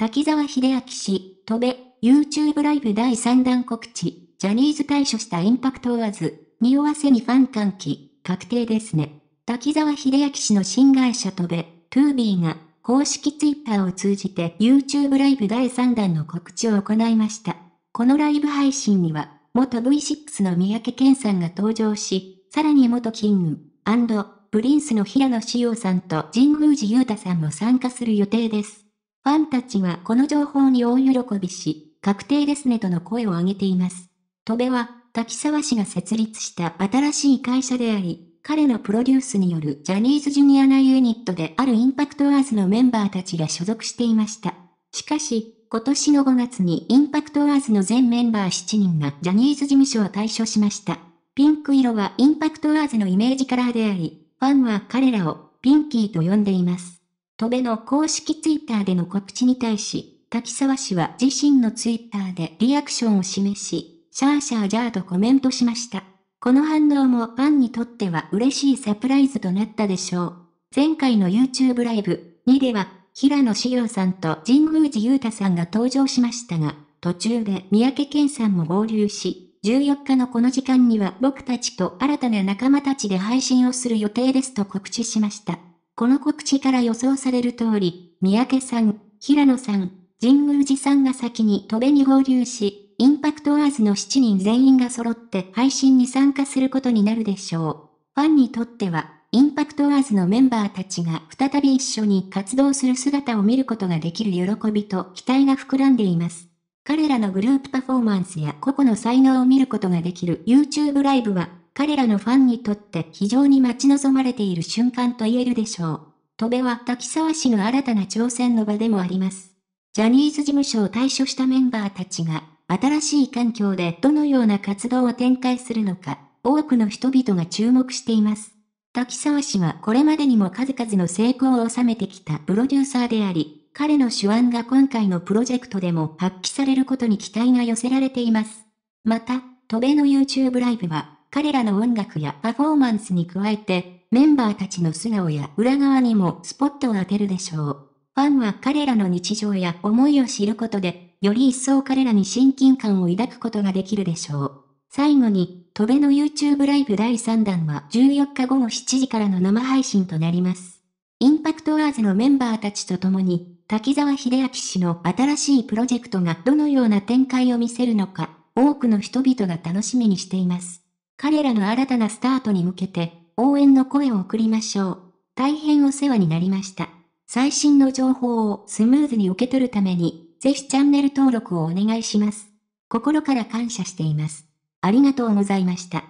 滝沢秀明氏、戸部、YouTube ライブ第3弾告知、ジャニーズ対処したインパクト合わず、匂わせにファン歓喜、確定ですね。滝沢秀明氏の新会社戸部、トゥービーが、公式 Twitter を通じて YouTube ライブ第3弾の告知を行いました。このライブ配信には、元 V6 の三宅健さんが登場し、さらに元キング、プリンスの平野紫耀さんと神宮寺勇太さんも参加する予定です。ファンたちはこの情報に大喜びし、確定ですねとの声を上げています。戸部は、滝沢氏が設立した新しい会社であり、彼のプロデュースによるジャニーズジュニアなユニットであるインパクトアーズのメンバーたちが所属していました。しかし、今年の5月にインパクトアーズの全メンバー7人がジャニーズ事務所を退所しました。ピンク色はインパクトアーズのイメージカラーであり、ファンは彼らをピンキーと呼んでいます。戸辺の公式ツイッターでの告知に対し、滝沢氏は自身のツイッターでリアクションを示し、シャーシャージャーとコメントしました。この反応もファンにとっては嬉しいサプライズとなったでしょう。前回の YouTube ライブ2では、平野志耀さんと神宮寺勇太さんが登場しましたが、途中で三宅健さんも合流し、14日のこの時間には僕たちと新たな仲間たちで配信をする予定ですと告知しました。この告知から予想される通り、三宅さん、平野さん、神宮寺さんが先に戸べに合流し、インパクトアーズの7人全員が揃って配信に参加することになるでしょう。ファンにとっては、インパクトアーズのメンバーたちが再び一緒に活動する姿を見ることができる喜びと期待が膨らんでいます。彼らのグループパフォーマンスや個々の才能を見ることができる YouTube ライブは彼らのファンにとって非常に待ち望まれている瞬間と言えるでしょう。戸部は滝沢氏の新たな挑戦の場でもあります。ジャニーズ事務所を退所したメンバーたちが、新しい環境でどのような活動を展開するのか、多くの人々が注目しています。滝沢氏はこれまでにも数々の成功を収めてきたプロデューサーであり、彼の手腕が今回のプロジェクトでも発揮されることに期待が寄せられています。また、戸部の YouTube ライブは、彼らの音楽やパフォーマンスに加えて、メンバーたちの素顔や裏側にもスポットを当てるでしょう。ファンは彼らの日常や思いを知ることで、より一層彼らに親近感を抱くことができるでしょう。最後に、戸辺の YouTube ライブ第3弾は14日午後7時からの生配信となります。インパクトアーズのメンバーたちと共に、滝沢秀明氏の新しいプロジェクトがどのような展開を見せるのか、多くの人々が楽しみにしています。彼らの新たなスタートに向けて、応援の声を送りましょう。大変お世話になりました。最新の情報をスムーズに受け取るために、ぜひチャンネル登録をお願いします。心から感謝しています。ありがとうございました。